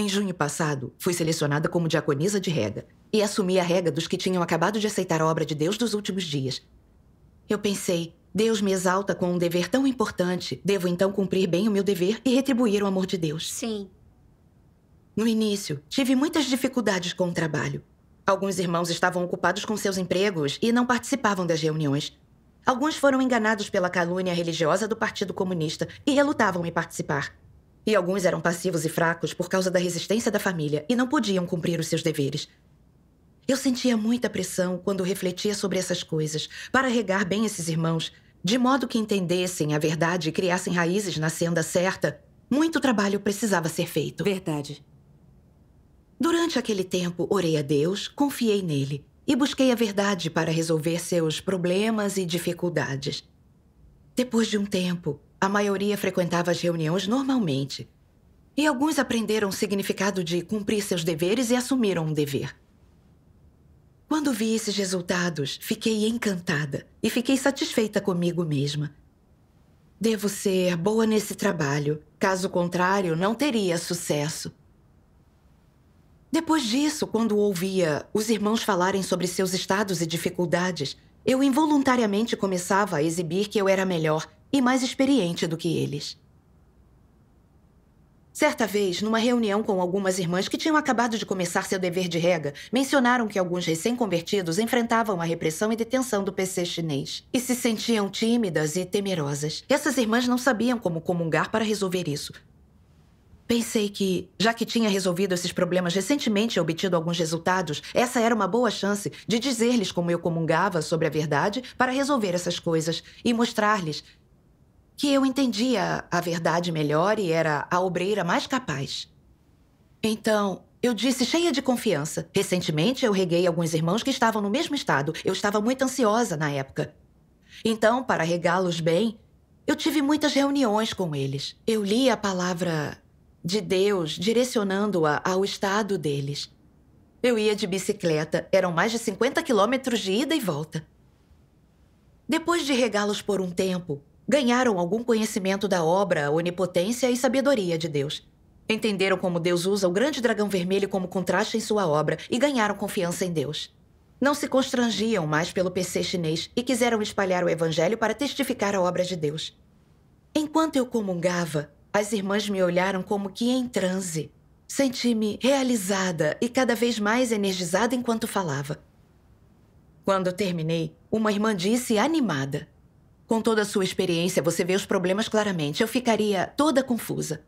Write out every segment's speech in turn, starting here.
Em junho passado, fui selecionada como diaconisa de rega e assumi a rega dos que tinham acabado de aceitar a obra de Deus dos últimos dias. Eu pensei, Deus me exalta com um dever tão importante, devo então cumprir bem o meu dever e retribuir o amor de Deus. Sim. No início, tive muitas dificuldades com o trabalho. Alguns irmãos estavam ocupados com seus empregos e não participavam das reuniões. Alguns foram enganados pela calúnia religiosa do Partido Comunista e relutavam em participar. E alguns eram passivos e fracos por causa da resistência da família e não podiam cumprir os seus deveres. Eu sentia muita pressão quando refletia sobre essas coisas, para regar bem esses irmãos, de modo que entendessem a verdade e criassem raízes na senda certa. Muito trabalho precisava ser feito. Verdade. Durante aquele tempo, orei a Deus, confiei nele e busquei a verdade para resolver seus problemas e dificuldades. Depois de um tempo, a maioria frequentava as reuniões normalmente. E alguns aprenderam o significado de cumprir seus deveres e assumiram um dever. Quando vi esses resultados, fiquei encantada e fiquei satisfeita comigo mesma. Devo ser boa nesse trabalho, caso contrário, não teria sucesso. Depois disso, quando ouvia os irmãos falarem sobre seus estados e dificuldades, eu involuntariamente começava a exibir que eu era melhor e mais experiente do que eles. Certa vez, numa reunião com algumas irmãs que tinham acabado de começar seu dever de rega, mencionaram que alguns recém-convertidos enfrentavam a repressão e detenção do PC chinês e se sentiam tímidas e temerosas. Essas irmãs não sabiam como comungar para resolver isso. Pensei que, já que tinha resolvido esses problemas recentemente e obtido alguns resultados, essa era uma boa chance de dizer-lhes como eu comungava sobre a verdade para resolver essas coisas e mostrar-lhes que eu entendia a verdade melhor e era a obreira mais capaz. Então, eu disse cheia de confiança. Recentemente, eu reguei alguns irmãos que estavam no mesmo estado. Eu estava muito ansiosa na época. Então, para regá-los bem, eu tive muitas reuniões com eles. Eu li a palavra de Deus direcionando-a ao estado deles. Eu ia de bicicleta, eram mais de 50 quilômetros de ida e volta. Depois de regá-los por um tempo, ganharam algum conhecimento da obra, onipotência e sabedoria de Deus. Entenderam como Deus usa o grande dragão vermelho como contraste em sua obra e ganharam confiança em Deus. Não se constrangiam mais pelo PC chinês e quiseram espalhar o evangelho para testificar a obra de Deus. Enquanto eu comungava, as irmãs me olharam como que em transe. Senti-me realizada e cada vez mais energizada enquanto falava. Quando terminei, uma irmã disse animada: com toda a sua experiência, você vê os problemas claramente. Eu ficaria toda confusa.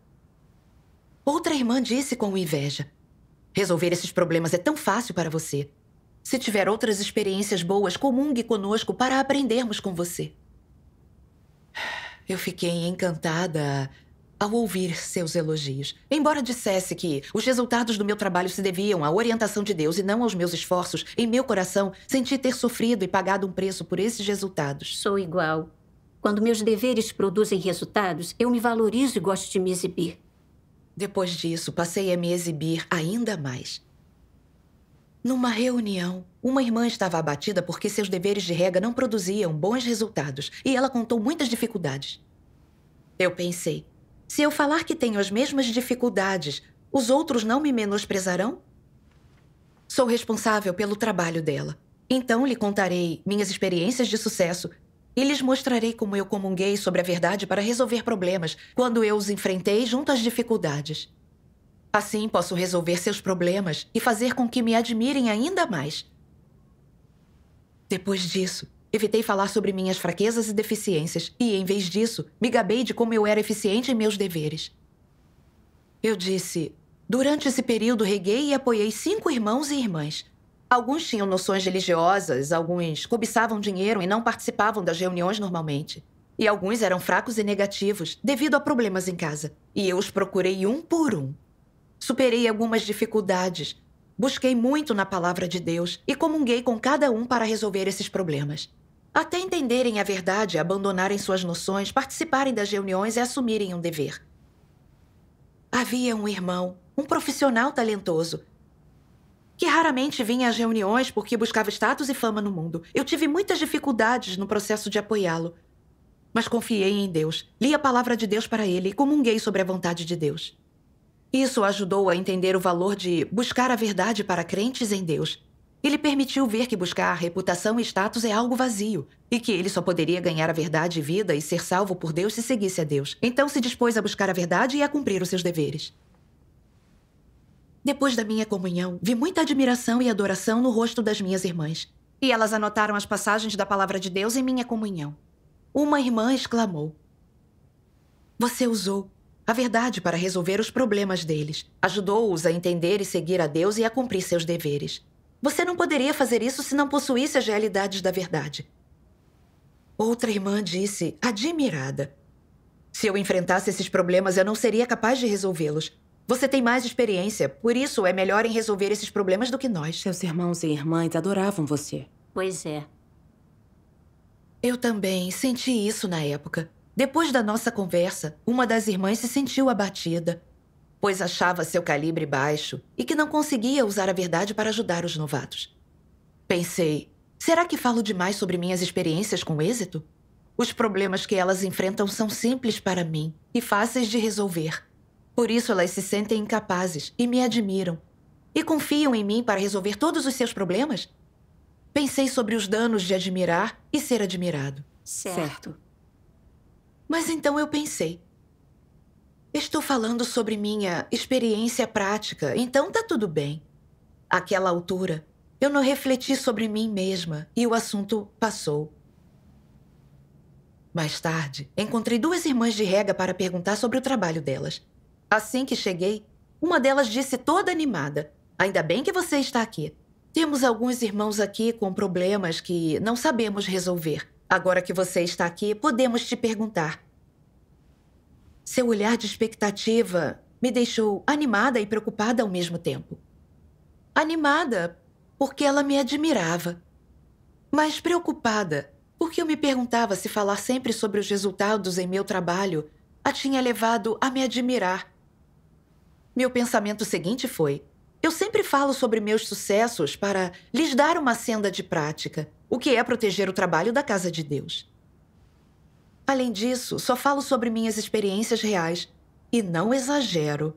Outra irmã disse com inveja: Resolver esses problemas é tão fácil para você. Se tiver outras experiências boas, comungue conosco para aprendermos com você. Eu fiquei encantada ao ouvir seus elogios. Embora dissesse que os resultados do meu trabalho se deviam à orientação de Deus e não aos meus esforços, em meu coração senti ter sofrido e pagado um preço por esses resultados. Sou igual. Quando meus deveres produzem resultados, eu me valorizo e gosto de me exibir. Depois disso, passei a me exibir ainda mais. Numa reunião, uma irmã estava abatida porque seus deveres de rega não produziam bons resultados e ela contou muitas dificuldades. Eu pensei, se eu falar que tenho as mesmas dificuldades, os outros não me menosprezarão? Sou responsável pelo trabalho dela. Então lhe contarei minhas experiências de sucesso e lhes mostrarei como eu comunguei sobre a verdade para resolver problemas quando eu os enfrentei junto às dificuldades. Assim posso resolver seus problemas e fazer com que me admirem ainda mais. Depois disso, Evitei falar sobre minhas fraquezas e deficiências e, em vez disso, me gabei de como eu era eficiente em meus deveres. Eu disse: Durante esse período, reguei e apoiei cinco irmãos e irmãs. Alguns tinham noções religiosas, alguns cobiçavam dinheiro e não participavam das reuniões normalmente. E alguns eram fracos e negativos, devido a problemas em casa. E eu os procurei um por um. Superei algumas dificuldades, busquei muito na palavra de Deus e comunguei com cada um para resolver esses problemas. Até entenderem a verdade, abandonarem suas noções, participarem das reuniões e assumirem um dever. Havia um irmão, um profissional talentoso, que raramente vinha às reuniões porque buscava status e fama no mundo. Eu tive muitas dificuldades no processo de apoiá-lo. Mas confiei em Deus, li a palavra de Deus para ele e comunguei sobre a vontade de Deus. Isso ajudou a entender o valor de buscar a verdade para crentes em Deus ele permitiu ver que buscar reputação e status é algo vazio e que ele só poderia ganhar a verdade e vida e ser salvo por Deus se seguisse a Deus. Então se dispôs a buscar a verdade e a cumprir os seus deveres. Depois da minha comunhão, vi muita admiração e adoração no rosto das minhas irmãs. E elas anotaram as passagens da palavra de Deus em minha comunhão. Uma irmã exclamou: Você usou a verdade para resolver os problemas deles. Ajudou-os a entender e seguir a Deus e a cumprir seus deveres. Você não poderia fazer isso se não possuísse as realidades da verdade. Outra irmã disse, admirada: Se eu enfrentasse esses problemas, eu não seria capaz de resolvê-los. Você tem mais experiência, por isso é melhor em resolver esses problemas do que nós. Seus irmãos e irmãs adoravam você. Pois é. Eu também senti isso na época. Depois da nossa conversa, uma das irmãs se sentiu abatida pois achava seu calibre baixo e que não conseguia usar a verdade para ajudar os novatos. Pensei, será que falo demais sobre minhas experiências com êxito? Os problemas que elas enfrentam são simples para mim e fáceis de resolver. Por isso elas se sentem incapazes e me admiram. E confiam em mim para resolver todos os seus problemas? Pensei sobre os danos de admirar e ser admirado. Certo. Mas então eu pensei: Estou falando sobre minha experiência prática, então tá tudo bem. Aquela altura, eu não refleti sobre mim mesma e o assunto passou. Mais tarde, encontrei duas irmãs de rega para perguntar sobre o trabalho delas. Assim que cheguei, uma delas disse toda animada: Ainda bem que você está aqui. Temos alguns irmãos aqui com problemas que não sabemos resolver. Agora que você está aqui, podemos te perguntar. Seu olhar de expectativa me deixou animada e preocupada ao mesmo tempo. Animada porque ela me admirava, mas preocupada porque eu me perguntava se falar sempre sobre os resultados em meu trabalho a tinha levado a me admirar. Meu pensamento seguinte foi: eu sempre falo sobre meus sucessos para lhes dar uma senda de prática, o que é proteger o trabalho da casa de Deus. Além disso, só falo sobre minhas experiências reais e não exagero.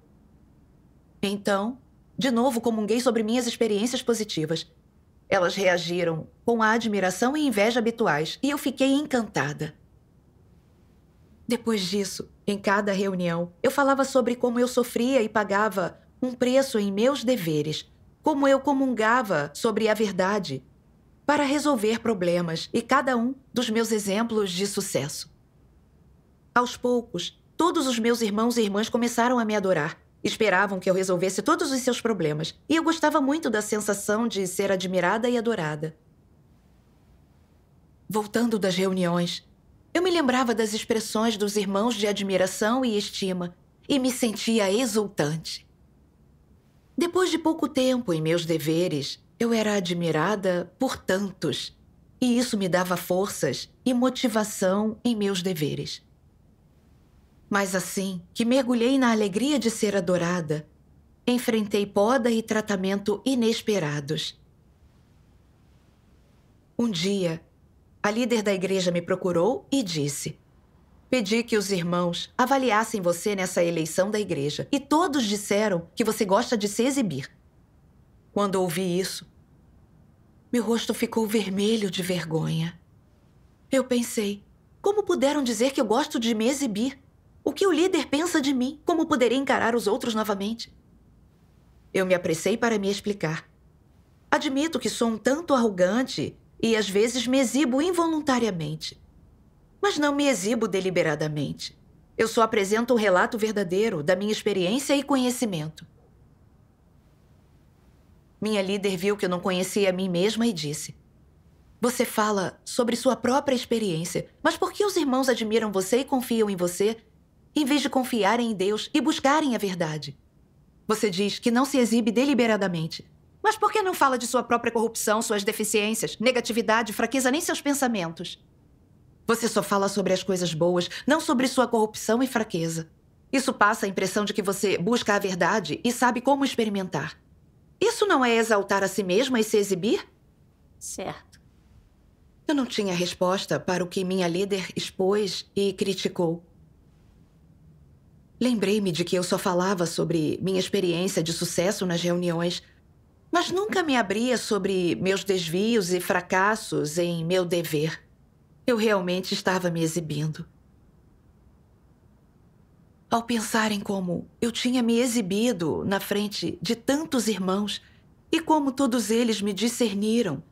Então, de novo comunguei sobre minhas experiências positivas. Elas reagiram com a admiração e inveja habituais e eu fiquei encantada. Depois disso, em cada reunião, eu falava sobre como eu sofria e pagava um preço em meus deveres, como eu comungava sobre a verdade, para resolver problemas e cada um dos meus exemplos de sucesso. Aos poucos, todos os meus irmãos e irmãs começaram a me adorar. Esperavam que eu resolvesse todos os seus problemas, e eu gostava muito da sensação de ser admirada e adorada. Voltando das reuniões, eu me lembrava das expressões dos irmãos de admiração e estima e me sentia exultante. Depois de pouco tempo em meus deveres, eu era admirada por tantos, e isso me dava forças e motivação em meus deveres. Mas assim que mergulhei na alegria de ser adorada, enfrentei poda e tratamento inesperados. Um dia, a líder da igreja me procurou e disse: Pedi que os irmãos avaliassem você nessa eleição da igreja e todos disseram que você gosta de se exibir. Quando ouvi isso, meu rosto ficou vermelho de vergonha. Eu pensei: como puderam dizer que eu gosto de me exibir? O que o líder pensa de mim? Como poderia encarar os outros novamente? Eu me apressei para me explicar. Admito que sou um tanto arrogante e às vezes me exibo involuntariamente. Mas não me exibo deliberadamente. Eu só apresento um relato verdadeiro da minha experiência e conhecimento. Minha líder viu que eu não conhecia a mim mesma e disse: Você fala sobre sua própria experiência, mas por que os irmãos admiram você e confiam em você em vez de confiarem em Deus e buscarem a verdade. Você diz que não se exibe deliberadamente. Mas por que não fala de sua própria corrupção, suas deficiências, negatividade, fraqueza, nem seus pensamentos? Você só fala sobre as coisas boas, não sobre sua corrupção e fraqueza. Isso passa a impressão de que você busca a verdade e sabe como experimentar. Isso não é exaltar a si mesma e se exibir? Certo. Eu não tinha resposta para o que minha líder expôs e criticou. Lembrei-me de que eu só falava sobre minha experiência de sucesso nas reuniões, mas nunca me abria sobre meus desvios e fracassos em meu dever. Eu realmente estava me exibindo. Ao pensar em como eu tinha me exibido na frente de tantos irmãos e como todos eles me discerniram,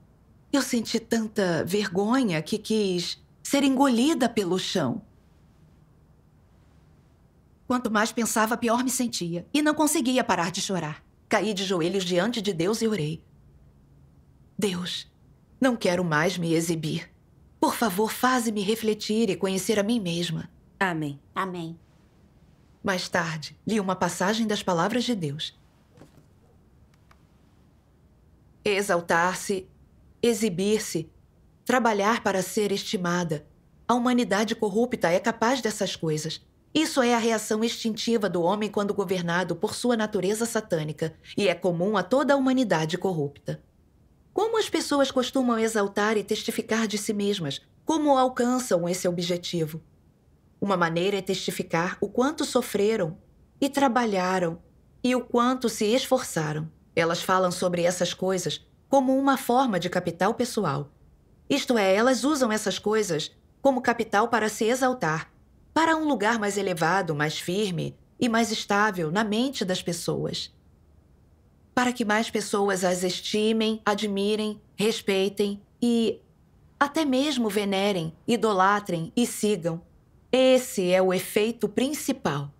eu senti tanta vergonha que quis ser engolida pelo chão. Quanto mais pensava, pior me sentia. E não conseguia parar de chorar. Caí de joelhos diante de Deus e orei. Deus, não quero mais me exibir. Por favor, faze-me refletir e conhecer a mim mesma. Amém. Amém. Mais tarde, li uma passagem das palavras de Deus. Exaltar-se, exibir-se, trabalhar para ser estimada. A humanidade corrupta é capaz dessas coisas. Isso é a reação instintiva do homem quando governado por sua natureza satânica, e é comum a toda a humanidade corrupta. Como as pessoas costumam exaltar e testificar de si mesmas? Como alcançam esse objetivo? Uma maneira é testificar o quanto sofreram e trabalharam e o quanto se esforçaram. Elas falam sobre essas coisas como uma forma de capital pessoal. Isto é, elas usam essas coisas como capital para se exaltar para um lugar mais elevado, mais firme e mais estável na mente das pessoas. Para que mais pessoas as estimem, admirem, respeitem e até mesmo venerem, idolatrem e sigam. Esse é o efeito principal.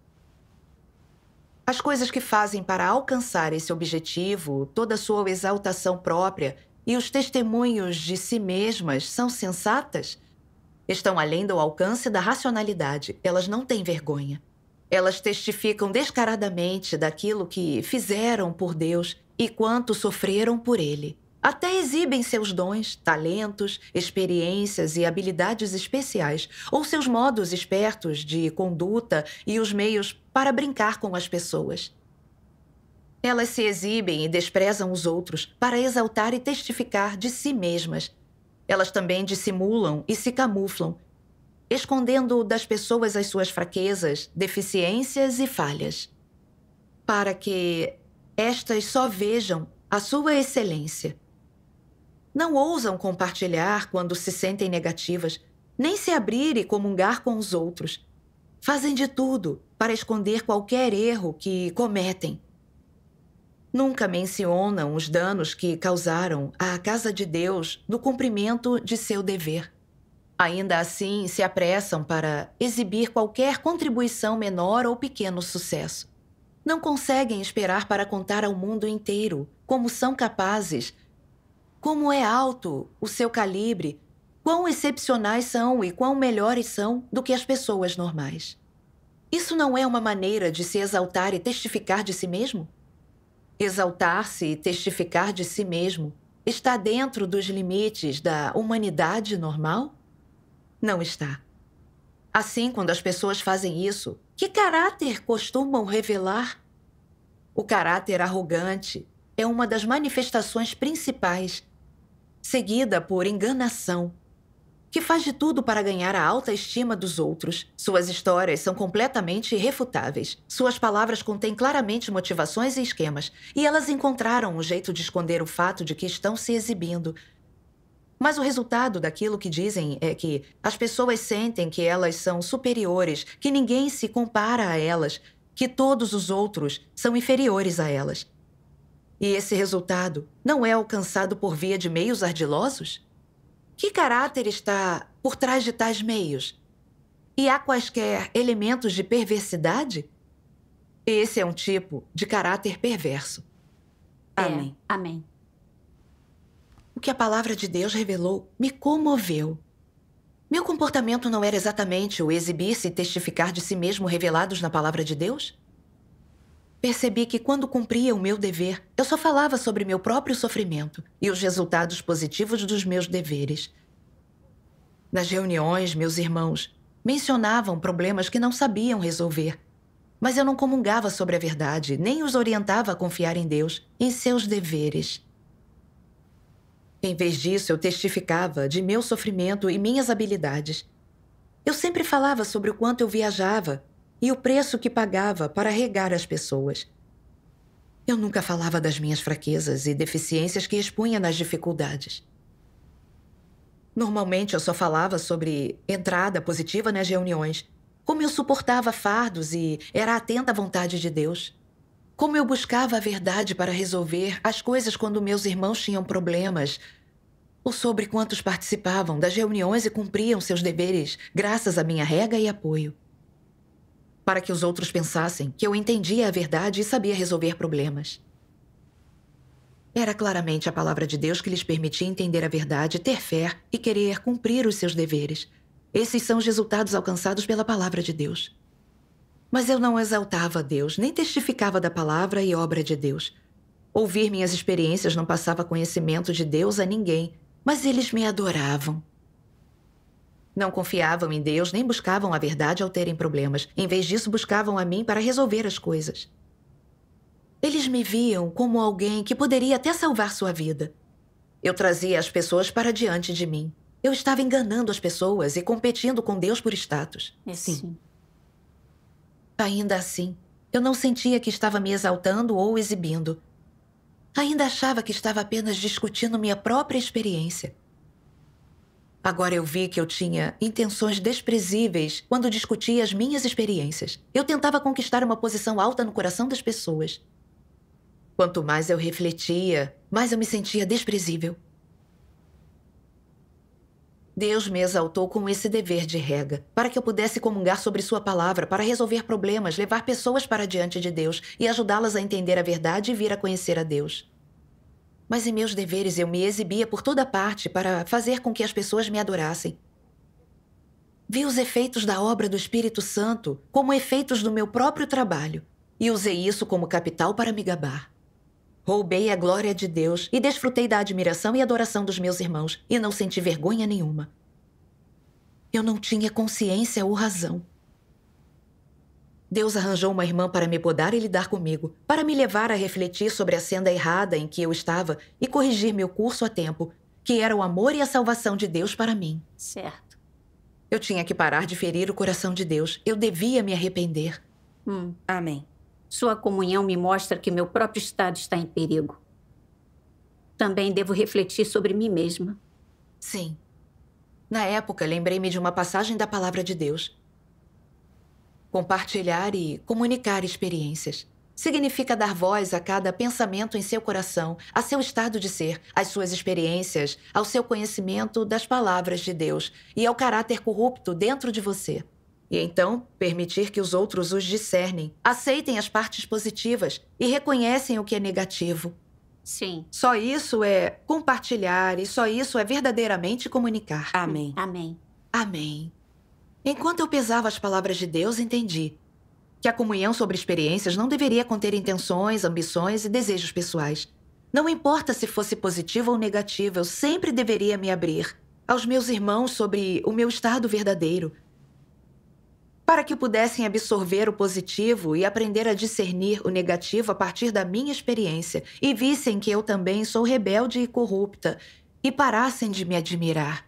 As coisas que fazem para alcançar esse objetivo, toda sua exaltação própria e os testemunhos de si mesmas são sensatas? Estão além do alcance da racionalidade. Elas não têm vergonha. Elas testificam descaradamente daquilo que fizeram por Deus e quanto sofreram por Ele. Até exibem seus dons, talentos, experiências e habilidades especiais, ou seus modos espertos de conduta e os meios para brincar com as pessoas. Elas se exibem e desprezam os outros para exaltar e testificar de si mesmas elas também dissimulam e se camuflam, escondendo das pessoas as suas fraquezas, deficiências e falhas, para que estas só vejam a sua excelência. Não ousam compartilhar quando se sentem negativas, nem se abrir e comungar com os outros. Fazem de tudo para esconder qualquer erro que cometem nunca mencionam os danos que causaram à Casa de Deus no cumprimento de seu dever. Ainda assim, se apressam para exibir qualquer contribuição menor ou pequeno sucesso. Não conseguem esperar para contar ao mundo inteiro como são capazes, como é alto o seu calibre, quão excepcionais são e quão melhores são do que as pessoas normais. Isso não é uma maneira de se exaltar e testificar de si mesmo? Exaltar-se e testificar de si mesmo está dentro dos limites da humanidade normal? Não está. Assim, quando as pessoas fazem isso, que caráter costumam revelar? O caráter arrogante é uma das manifestações principais, seguida por enganação que faz de tudo para ganhar a alta estima dos outros. Suas histórias são completamente irrefutáveis. Suas palavras contêm claramente motivações e esquemas, e elas encontraram um jeito de esconder o fato de que estão se exibindo. Mas o resultado daquilo que dizem é que as pessoas sentem que elas são superiores, que ninguém se compara a elas, que todos os outros são inferiores a elas. E esse resultado não é alcançado por via de meios ardilosos? Que caráter está por trás de tais meios? E há quaisquer elementos de perversidade? Esse é um tipo de caráter perverso. É, amém. É, amém. O que a palavra de Deus revelou me comoveu. Meu comportamento não era exatamente o exibir-se e testificar de si mesmo revelados na palavra de Deus? Percebi que quando cumpria o meu dever, eu só falava sobre meu próprio sofrimento e os resultados positivos dos meus deveres. Nas reuniões, meus irmãos mencionavam problemas que não sabiam resolver, mas eu não comungava sobre a verdade, nem os orientava a confiar em Deus, em seus deveres. Em vez disso, eu testificava de meu sofrimento e minhas habilidades. Eu sempre falava sobre o quanto eu viajava e o preço que pagava para regar as pessoas. Eu nunca falava das minhas fraquezas e deficiências que expunha nas dificuldades. Normalmente eu só falava sobre entrada positiva nas reuniões, como eu suportava fardos e era atenta à vontade de Deus, como eu buscava a verdade para resolver as coisas quando meus irmãos tinham problemas, ou sobre quantos participavam das reuniões e cumpriam seus deveres, graças à minha rega e apoio para que os outros pensassem que eu entendia a verdade e sabia resolver problemas. Era claramente a palavra de Deus que lhes permitia entender a verdade, ter fé e querer cumprir os seus deveres. Esses são os resultados alcançados pela palavra de Deus. Mas eu não exaltava Deus, nem testificava da palavra e obra de Deus. Ouvir minhas experiências não passava conhecimento de Deus a ninguém, mas eles me adoravam. Não confiavam em Deus nem buscavam a verdade ao terem problemas. Em vez disso, buscavam a mim para resolver as coisas. Eles me viam como alguém que poderia até salvar sua vida. Eu trazia as pessoas para diante de mim. Eu estava enganando as pessoas e competindo com Deus por status. É sim. sim. Ainda assim, eu não sentia que estava me exaltando ou exibindo. Ainda achava que estava apenas discutindo minha própria experiência. Agora eu vi que eu tinha intenções desprezíveis quando discutia as minhas experiências. Eu tentava conquistar uma posição alta no coração das pessoas. Quanto mais eu refletia, mais eu me sentia desprezível. Deus me exaltou com esse dever de rega, para que eu pudesse comungar sobre Sua palavra, para resolver problemas, levar pessoas para diante de Deus e ajudá-las a entender a verdade e vir a conhecer a Deus. Mas em meus deveres eu me exibia por toda parte para fazer com que as pessoas me adorassem. Vi os efeitos da obra do Espírito Santo como efeitos do meu próprio trabalho e usei isso como capital para me gabar. Roubei a glória de Deus e desfrutei da admiração e adoração dos meus irmãos e não senti vergonha nenhuma. Eu não tinha consciência ou razão. Deus arranjou uma irmã para me podar e lidar comigo, para me levar a refletir sobre a senda errada em que eu estava e corrigir meu curso a tempo, que era o amor e a salvação de Deus para mim. Certo. Eu tinha que parar de ferir o coração de Deus. Eu devia me arrepender. Hum, amém. Sua comunhão me mostra que meu próprio estado está em perigo. Também devo refletir sobre mim mesma. Sim. Na época, lembrei-me de uma passagem da palavra de Deus Compartilhar e comunicar experiências. Significa dar voz a cada pensamento em seu coração, a seu estado de ser, às suas experiências, ao seu conhecimento das palavras de Deus e ao caráter corrupto dentro de você. E então, permitir que os outros os discernem, aceitem as partes positivas e reconhecem o que é negativo. Sim. Só isso é compartilhar e só isso é verdadeiramente comunicar. Amém. Amém. Amém. Enquanto eu pesava as palavras de Deus, entendi que a comunhão sobre experiências não deveria conter intenções, ambições e desejos pessoais. Não importa se fosse positiva ou negativa, eu sempre deveria me abrir aos meus irmãos sobre o meu estado verdadeiro, para que pudessem absorver o positivo e aprender a discernir o negativo a partir da minha experiência e vissem que eu também sou rebelde e corrupta e parassem de me admirar.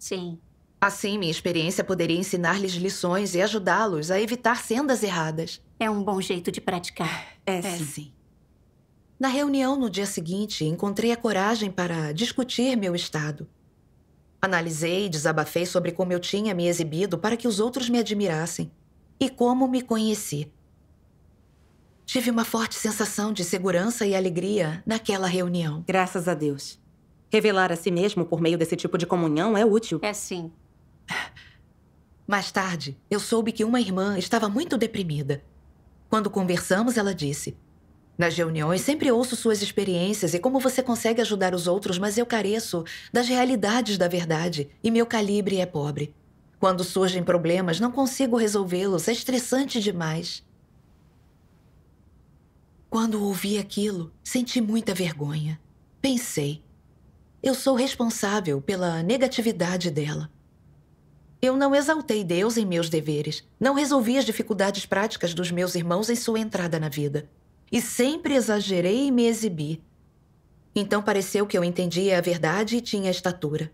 Sim. Assim, minha experiência poderia ensinar-lhes lições e ajudá-los a evitar sendas erradas. É um bom jeito de praticar. É, é sim. sim. Na reunião no dia seguinte, encontrei a coragem para discutir meu estado. Analisei e desabafei sobre como eu tinha me exibido para que os outros me admirassem e como me conheci. Tive uma forte sensação de segurança e alegria naquela reunião. Graças a Deus. Revelar a si mesmo por meio desse tipo de comunhão é útil. É sim. Mais tarde, eu soube que uma irmã estava muito deprimida. Quando conversamos, ela disse: Nas reuniões sempre ouço suas experiências e como você consegue ajudar os outros, mas eu careço das realidades da verdade e meu calibre é pobre. Quando surgem problemas, não consigo resolvê-los, é estressante demais. Quando ouvi aquilo, senti muita vergonha. Pensei: eu sou responsável pela negatividade dela. Eu não exaltei Deus em meus deveres, não resolvi as dificuldades práticas dos meus irmãos em sua entrada na vida. E sempre exagerei e me exibi. Então pareceu que eu entendia a verdade e tinha estatura.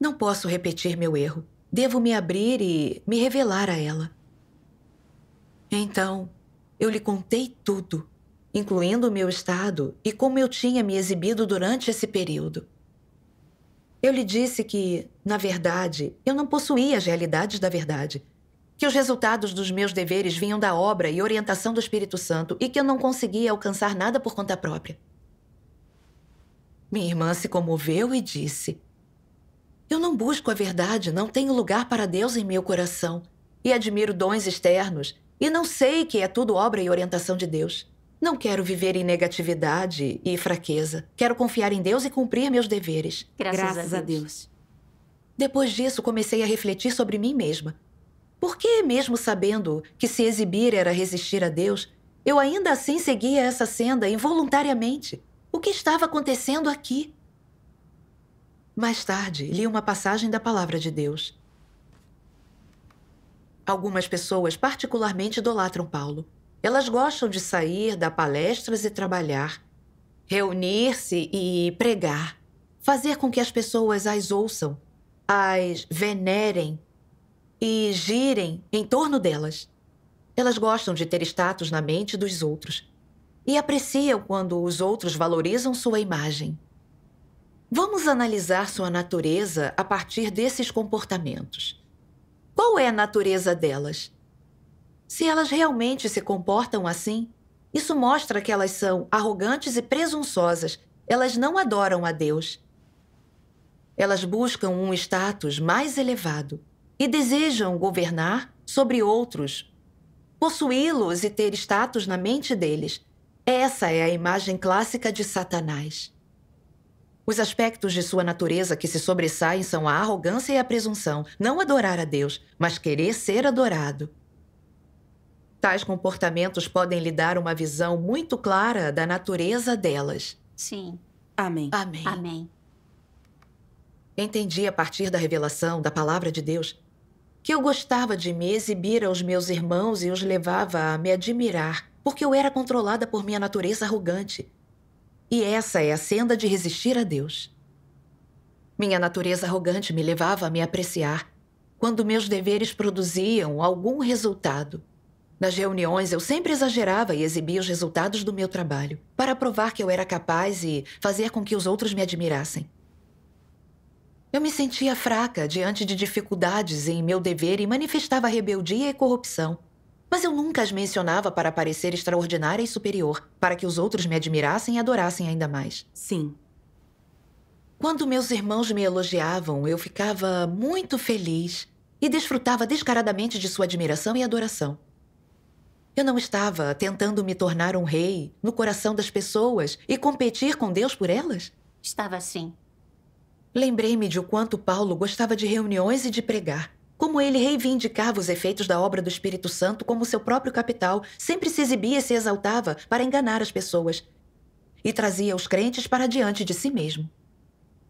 Não posso repetir meu erro. Devo me abrir e me revelar a ela. Então, eu lhe contei tudo, incluindo o meu estado e como eu tinha me exibido durante esse período. Eu lhe disse que, na verdade, eu não possuía as realidades da verdade, que os resultados dos meus deveres vinham da obra e orientação do Espírito Santo e que eu não conseguia alcançar nada por conta própria. Minha irmã se comoveu e disse: Eu não busco a verdade, não tenho lugar para Deus em meu coração, e admiro dons externos, e não sei que é tudo obra e orientação de Deus. Não quero viver em negatividade e fraqueza. Quero confiar em Deus e cumprir meus deveres. Graças, Graças a, Deus. a Deus. Depois disso, comecei a refletir sobre mim mesma. Por que, mesmo sabendo que se exibir era resistir a Deus, eu ainda assim seguia essa senda involuntariamente? O que estava acontecendo aqui? Mais tarde, li uma passagem da Palavra de Deus. Algumas pessoas particularmente idolatram Paulo. Elas gostam de sair, dar palestras e trabalhar, reunir-se e pregar, fazer com que as pessoas as ouçam, as venerem e girem em torno delas. Elas gostam de ter status na mente dos outros e apreciam quando os outros valorizam sua imagem. Vamos analisar sua natureza a partir desses comportamentos. Qual é a natureza delas? Se elas realmente se comportam assim, isso mostra que elas são arrogantes e presunçosas. Elas não adoram a Deus. Elas buscam um status mais elevado e desejam governar sobre outros, possuí-los e ter status na mente deles. Essa é a imagem clássica de Satanás. Os aspectos de sua natureza que se sobressaem são a arrogância e a presunção, não adorar a Deus, mas querer ser adorado. Tais comportamentos podem lhe dar uma visão muito clara da natureza delas. Sim. Amém. Amém. Amém. Entendi a partir da revelação da palavra de Deus que eu gostava de me exibir aos meus irmãos e os levava a me admirar, porque eu era controlada por minha natureza arrogante. E essa é a senda de resistir a Deus. Minha natureza arrogante me levava a me apreciar quando meus deveres produziam algum resultado. Nas reuniões, eu sempre exagerava e exibia os resultados do meu trabalho, para provar que eu era capaz e fazer com que os outros me admirassem. Eu me sentia fraca diante de dificuldades em meu dever e manifestava rebeldia e corrupção. Mas eu nunca as mencionava para parecer extraordinária e superior, para que os outros me admirassem e adorassem ainda mais. Sim. Quando meus irmãos me elogiavam, eu ficava muito feliz e desfrutava descaradamente de sua admiração e adoração. Eu não estava tentando me tornar um rei no coração das pessoas e competir com Deus por elas? Estava sim. Lembrei-me de o quanto Paulo gostava de reuniões e de pregar. Como ele reivindicava os efeitos da obra do Espírito Santo como seu próprio capital, sempre se exibia e se exaltava para enganar as pessoas e trazia os crentes para diante de si mesmo.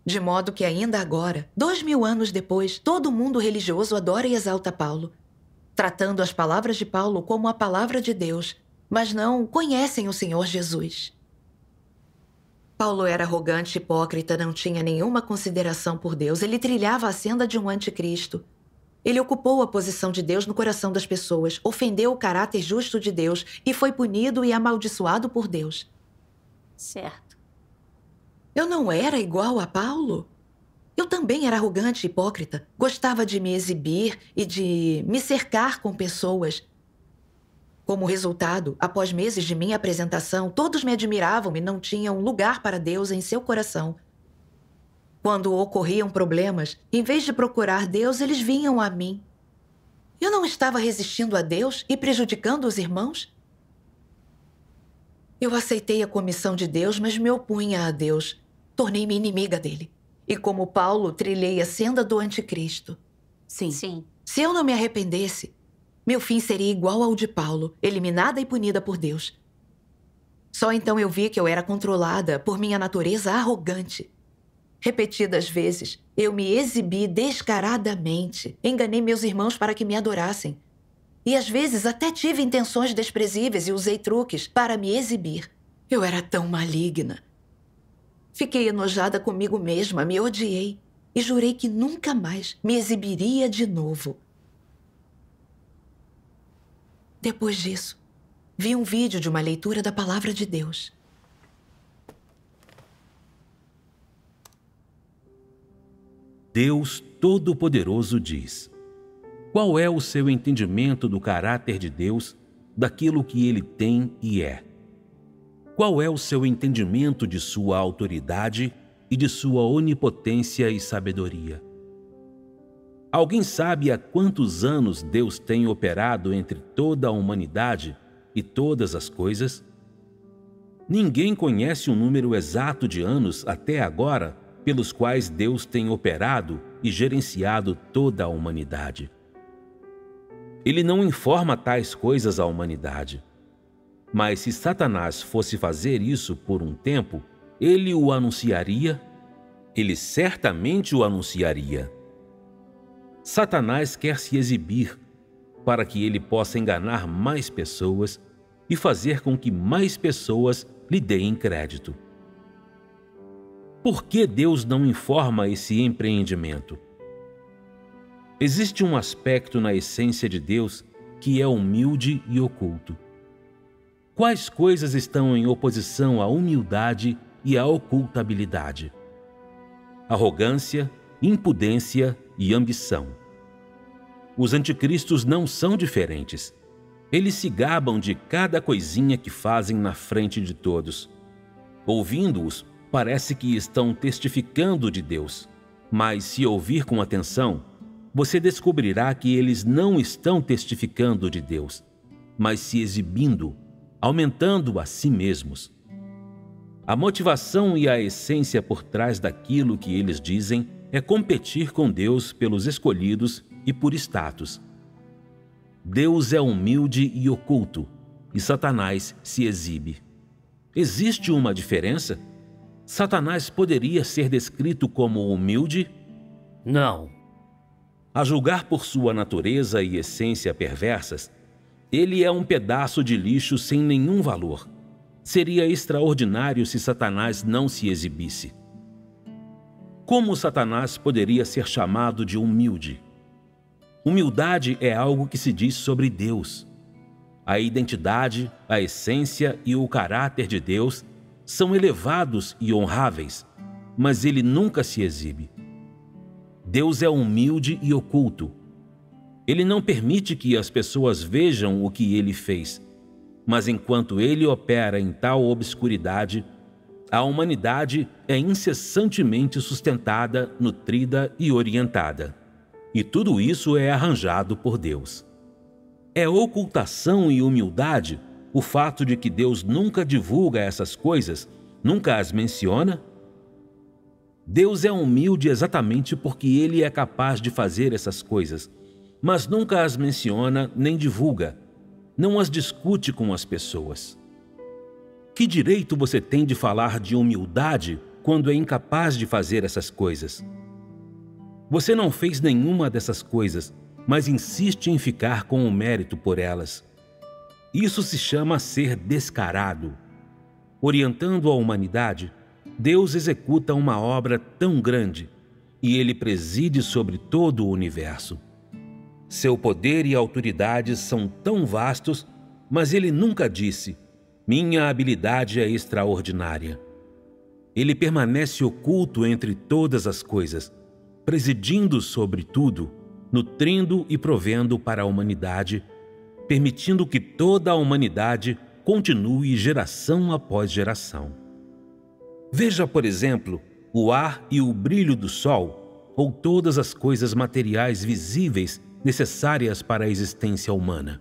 De modo que ainda agora, dois mil anos depois, todo mundo religioso adora e exalta Paulo, tratando as palavras de Paulo como a palavra de Deus, mas não conhecem o Senhor Jesus. Paulo era arrogante, hipócrita, não tinha nenhuma consideração por Deus. Ele trilhava a senda de um anticristo. Ele ocupou a posição de Deus no coração das pessoas, ofendeu o caráter justo de Deus e foi punido e amaldiçoado por Deus. Certo. Eu não era igual a Paulo? Eu também era arrogante e hipócrita. Gostava de me exibir e de me cercar com pessoas. Como resultado, após meses de minha apresentação, todos me admiravam e não tinham lugar para Deus em seu coração. Quando ocorriam problemas, em vez de procurar Deus, eles vinham a mim. Eu não estava resistindo a Deus e prejudicando os irmãos? Eu aceitei a comissão de Deus, mas me opunha a Deus. Tornei-me inimiga dele. E como Paulo, trilhei a senda do anticristo. Sim. Sim. Se eu não me arrependesse, meu fim seria igual ao de Paulo, eliminada e punida por Deus. Só então eu vi que eu era controlada por minha natureza arrogante. Repetidas vezes, eu me exibi descaradamente, enganei meus irmãos para que me adorassem. E às vezes até tive intenções desprezíveis e usei truques para me exibir. Eu era tão maligna Fiquei enojada comigo mesma, me odiei e jurei que nunca mais me exibiria de novo. Depois disso, vi um vídeo de uma leitura da Palavra de Deus. Deus Todo-Poderoso diz: Qual é o seu entendimento do caráter de Deus, daquilo que ele tem e é? Qual é o seu entendimento de sua autoridade e de sua onipotência e sabedoria? Alguém sabe há quantos anos Deus tem operado entre toda a humanidade e todas as coisas? Ninguém conhece o número exato de anos até agora pelos quais Deus tem operado e gerenciado toda a humanidade. Ele não informa tais coisas à humanidade. Mas se Satanás fosse fazer isso por um tempo, ele o anunciaria? Ele certamente o anunciaria. Satanás quer se exibir para que ele possa enganar mais pessoas e fazer com que mais pessoas lhe deem crédito. Por que Deus não informa esse empreendimento? Existe um aspecto na essência de Deus que é humilde e oculto. Quais coisas estão em oposição à humildade e à ocultabilidade? Arrogância, impudência e ambição. Os anticristos não são diferentes. Eles se gabam de cada coisinha que fazem na frente de todos. Ouvindo-os, parece que estão testificando de Deus, mas se ouvir com atenção, você descobrirá que eles não estão testificando de Deus, mas se exibindo aumentando a si mesmos. A motivação e a essência por trás daquilo que eles dizem é competir com Deus pelos escolhidos e por status. Deus é humilde e oculto, e Satanás se exibe. Existe uma diferença? Satanás poderia ser descrito como humilde? Não. A julgar por sua natureza e essência perversas, ele é um pedaço de lixo sem nenhum valor. Seria extraordinário se Satanás não se exibisse. Como Satanás poderia ser chamado de humilde? Humildade é algo que se diz sobre Deus. A identidade, a essência e o caráter de Deus são elevados e honráveis, mas ele nunca se exibe. Deus é humilde e oculto, ele não permite que as pessoas vejam o que ele fez. Mas enquanto ele opera em tal obscuridade, a humanidade é incessantemente sustentada, nutrida e orientada. E tudo isso é arranjado por Deus. É ocultação e humildade o fato de que Deus nunca divulga essas coisas, nunca as menciona? Deus é humilde exatamente porque ele é capaz de fazer essas coisas mas nunca as menciona nem divulga, não as discute com as pessoas. Que direito você tem de falar de humildade quando é incapaz de fazer essas coisas? Você não fez nenhuma dessas coisas, mas insiste em ficar com o mérito por elas. Isso se chama ser descarado. Orientando a humanidade, Deus executa uma obra tão grande e ele preside sobre todo o universo. Seu poder e autoridade são tão vastos, mas ele nunca disse: Minha habilidade é extraordinária. Ele permanece oculto entre todas as coisas, presidindo sobre tudo, nutrindo e provendo para a humanidade, permitindo que toda a humanidade continue geração após geração. Veja, por exemplo, o ar e o brilho do sol, ou todas as coisas materiais visíveis necessárias para a existência humana.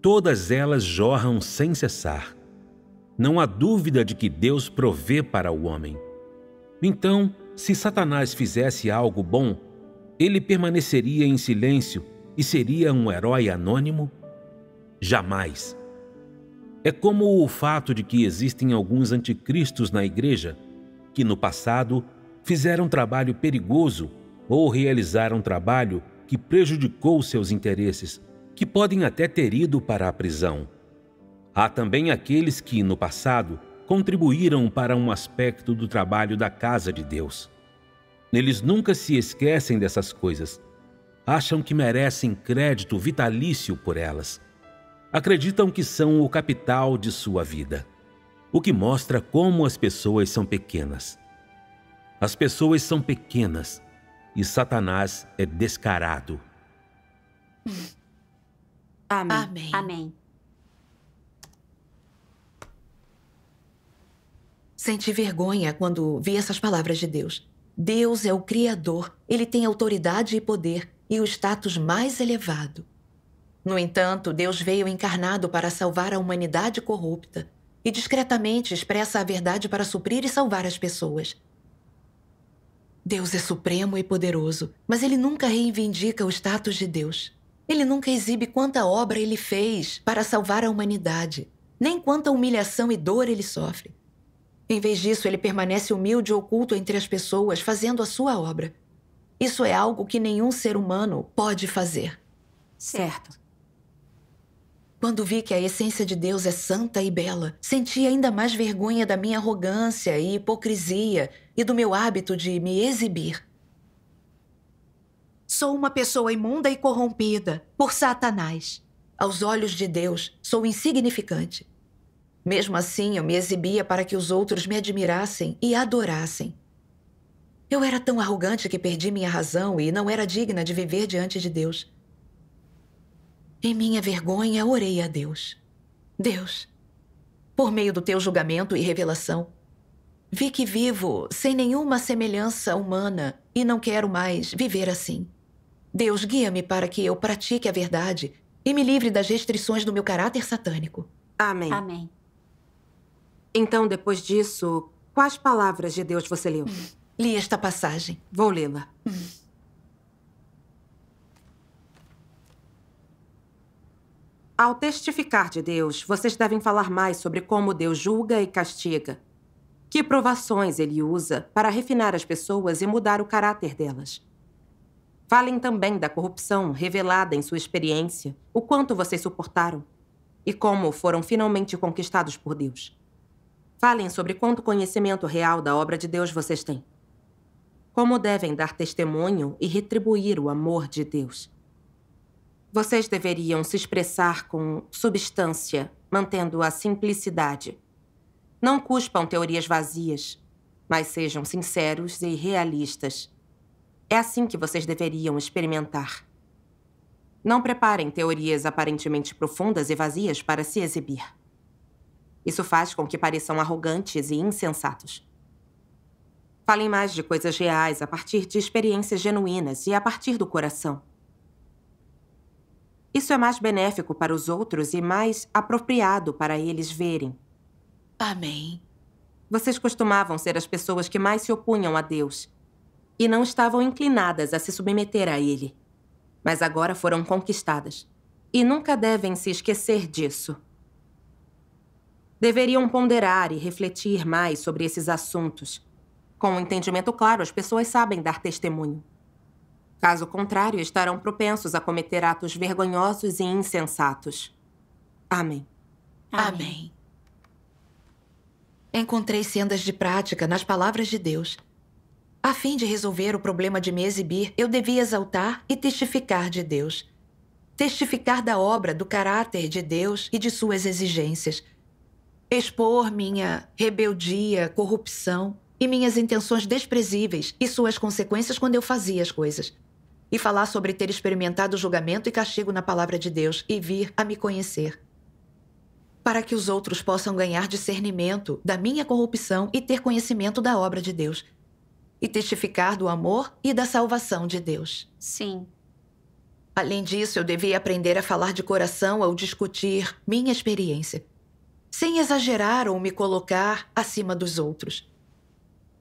Todas elas jorram sem cessar. Não há dúvida de que Deus provê para o homem. Então, se Satanás fizesse algo bom, ele permaneceria em silêncio e seria um herói anônimo? Jamais. É como o fato de que existem alguns anticristos na igreja que no passado fizeram trabalho perigoso ou realizaram trabalho que prejudicou seus interesses, que podem até ter ido para a prisão. Há também aqueles que, no passado, contribuíram para um aspecto do trabalho da casa de Deus. Eles nunca se esquecem dessas coisas. Acham que merecem crédito vitalício por elas. Acreditam que são o capital de sua vida. O que mostra como as pessoas são pequenas. As pessoas são pequenas e Satanás é descarado. Amém. Amém. Amém. vergonha quando vi essas palavras de Deus. Deus é o Criador, ele tem autoridade e poder e o status mais elevado. No entanto, Deus veio encarnado para salvar a humanidade corrupta e discretamente expressa a verdade para suprir e salvar as pessoas. Deus é supremo e poderoso, mas ele nunca reivindica o status de Deus. Ele nunca exibe quanta obra ele fez para salvar a humanidade, nem quanta humilhação e dor ele sofre. Em vez disso, ele permanece humilde e oculto entre as pessoas, fazendo a sua obra. Isso é algo que nenhum ser humano pode fazer. Certo. Quando vi que a essência de Deus é santa e bela, senti ainda mais vergonha da minha arrogância e hipocrisia e do meu hábito de me exibir. Sou uma pessoa imunda e corrompida por Satanás. Aos olhos de Deus, sou insignificante. Mesmo assim, eu me exibia para que os outros me admirassem e adorassem. Eu era tão arrogante que perdi minha razão e não era digna de viver diante de Deus. Em minha vergonha, orei a Deus. Deus, por meio do teu julgamento e revelação, vi que vivo sem nenhuma semelhança humana e não quero mais viver assim. Deus, guia-me para que eu pratique a verdade e me livre das restrições do meu caráter satânico. Amém. Amém. Então, depois disso, quais palavras de Deus você leu? Li esta passagem. Vou lê-la. Hum. Ao testificar de Deus, vocês devem falar mais sobre como Deus julga e castiga. Que provações ele usa para refinar as pessoas e mudar o caráter delas. Falem também da corrupção revelada em sua experiência, o quanto vocês suportaram e como foram finalmente conquistados por Deus. Falem sobre quanto conhecimento real da obra de Deus vocês têm. Como devem dar testemunho e retribuir o amor de Deus. Vocês deveriam se expressar com substância, mantendo a simplicidade. Não cuspam teorias vazias, mas sejam sinceros e realistas. É assim que vocês deveriam experimentar. Não preparem teorias aparentemente profundas e vazias para se exibir. Isso faz com que pareçam arrogantes e insensatos. Falem mais de coisas reais a partir de experiências genuínas e a partir do coração. Isso é mais benéfico para os outros e mais apropriado para eles verem. Amém. Vocês costumavam ser as pessoas que mais se opunham a Deus e não estavam inclinadas a se submeter a Ele. Mas agora foram conquistadas. E nunca devem se esquecer disso. Deveriam ponderar e refletir mais sobre esses assuntos. Com o um entendimento claro, as pessoas sabem dar testemunho. Caso contrário, estarão propensos a cometer atos vergonhosos e insensatos. Amém. Amém. Encontrei sendas de prática nas palavras de Deus. A fim de resolver o problema de me exibir, eu devia exaltar e testificar de Deus. Testificar da obra, do caráter de Deus e de suas exigências. Expor minha rebeldia, corrupção e minhas intenções desprezíveis e suas consequências quando eu fazia as coisas e falar sobre ter experimentado julgamento e castigo na palavra de Deus e vir a me conhecer. Para que os outros possam ganhar discernimento da minha corrupção e ter conhecimento da obra de Deus, e testificar do amor e da salvação de Deus. Sim. Além disso, eu devia aprender a falar de coração ao discutir minha experiência, sem exagerar ou me colocar acima dos outros.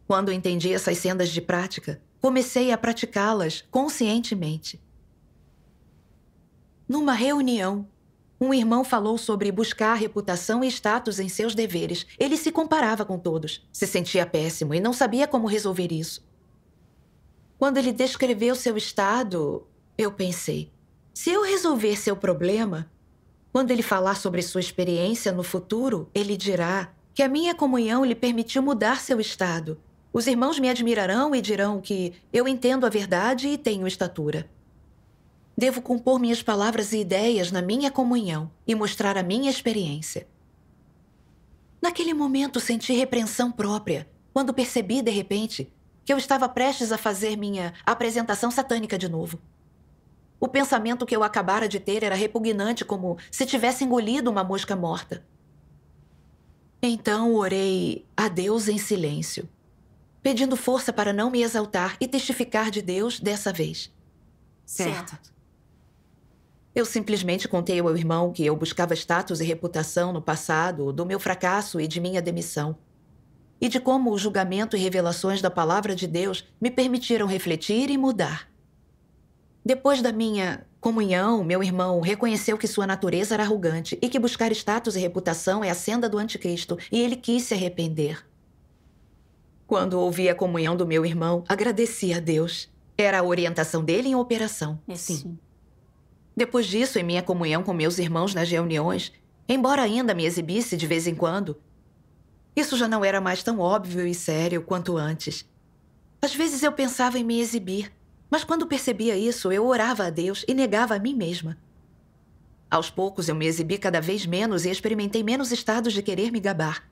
Quando entendi essas sendas de prática, comecei a praticá-las conscientemente. Numa reunião, um irmão falou sobre buscar reputação e status em seus deveres. Ele se comparava com todos, se sentia péssimo e não sabia como resolver isso. Quando ele descreveu seu estado, eu pensei: se eu resolver seu problema, quando ele falar sobre sua experiência no futuro, ele dirá que a minha comunhão lhe permitiu mudar seu estado os irmãos me admirarão e dirão que eu entendo a verdade e tenho estatura. Devo compor minhas palavras e ideias na minha comunhão e mostrar a minha experiência. Naquele momento senti repreensão própria, quando percebi, de repente, que eu estava prestes a fazer minha apresentação satânica de novo. O pensamento que eu acabara de ter era repugnante, como se tivesse engolido uma mosca morta. Então orei a Deus em silêncio pedindo força para não me exaltar e testificar de Deus dessa vez. Certo. Eu simplesmente contei ao irmão que eu buscava status e reputação no passado, do meu fracasso e de minha demissão. E de como o julgamento e revelações da palavra de Deus me permitiram refletir e mudar. Depois da minha comunhão, meu irmão reconheceu que sua natureza era arrogante e que buscar status e reputação é a senda do anticristo, e ele quis se arrepender. Quando ouvi a comunhão do meu irmão, agradeci a Deus. Era a orientação dele em operação. É, sim. sim. Depois disso, em minha comunhão com meus irmãos nas reuniões, embora ainda me exibisse de vez em quando, isso já não era mais tão óbvio e sério quanto antes. Às vezes eu pensava em me exibir, mas quando percebia isso, eu orava a Deus e negava a mim mesma. Aos poucos eu me exibi cada vez menos e experimentei menos estados de querer me gabar.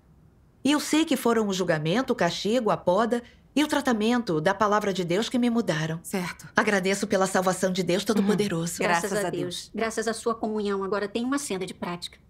E eu sei que foram o julgamento, o castigo, a poda e o tratamento da palavra de Deus que me mudaram. Certo. Agradeço pela salvação de Deus uhum. Todo-Poderoso. Uhum. Graças, Graças, a, Deus. Deus. Graças à sua comunhão, agora tem uma senda de prática.